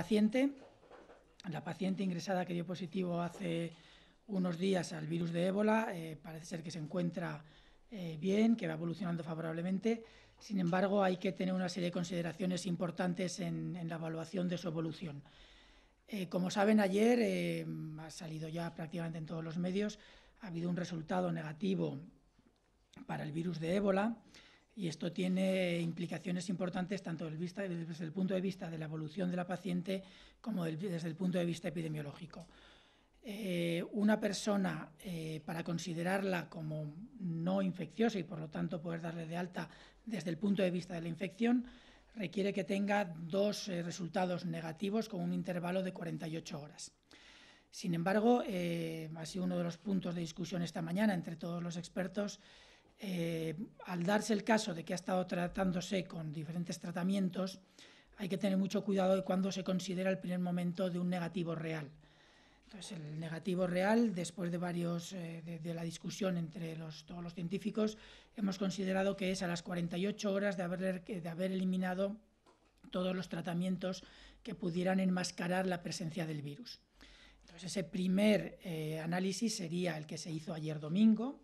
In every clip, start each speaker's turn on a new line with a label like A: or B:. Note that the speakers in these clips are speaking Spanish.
A: paciente, la paciente ingresada que dio positivo hace unos días al virus de ébola, eh, parece ser que se encuentra eh, bien, que va evolucionando favorablemente. Sin embargo, hay que tener una serie de consideraciones importantes en, la evaluación de su evolución. Eh, como saben, ayer ha salido ya prácticamente en todos los medios, ha habido un resultado negativo para el virus de ébola. Y esto tiene implicaciones importantes tanto desde el punto de vista de la evolución de la paciente como desde el punto de vista epidemiológico. Eh, una persona, eh, para considerarla como no infecciosa y por lo tanto poder darle de alta desde el punto de vista de la infección, requiere que tenga dos eh, resultados negativos con un intervalo de 48 horas. Sin embargo, ha sido uno de los puntos de discusión esta mañana entre todos los expertos eh, al darse el caso de que ha estado tratándose con diferentes tratamientos, hay que tener mucho cuidado de cuándo se considera el primer momento de un negativo real. Entonces, el negativo real, después de varios eh, de, la discusión entre todos los científicos, hemos considerado que es a las 48 horas de haber, de haber eliminado todos los tratamientos que pudieran enmascarar la presencia del virus. Entonces, ese primer eh, análisis sería el que se hizo ayer domingo,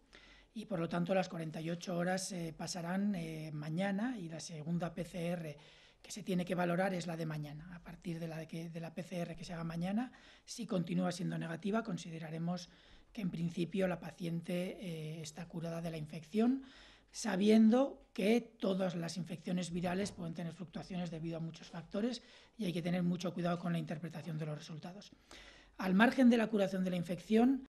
A: y por lo tanto las 48 horas eh, pasarán eh, mañana y la segunda PCR que se tiene que valorar es la de mañana. A partir de la, de la PCR que se haga mañana, si continúa siendo negativa, consideraremos que en principio la paciente eh, está curada de la infección, sabiendo que todas las infecciones virales pueden tener fluctuaciones debido a muchos factores y hay que tener mucho cuidado con la interpretación de los resultados. Al margen de la curación de la infección,